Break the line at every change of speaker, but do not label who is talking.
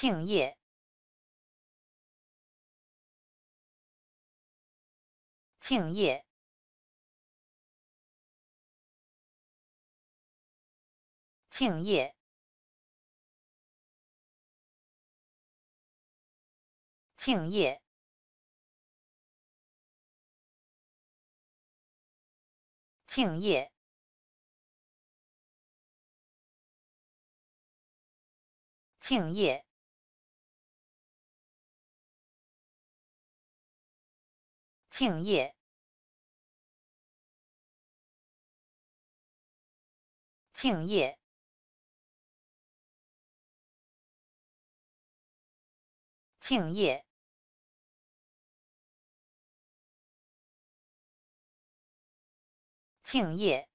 敬业，敬业，敬业，敬业，敬业，敬业。敬业，敬业，敬业，敬业。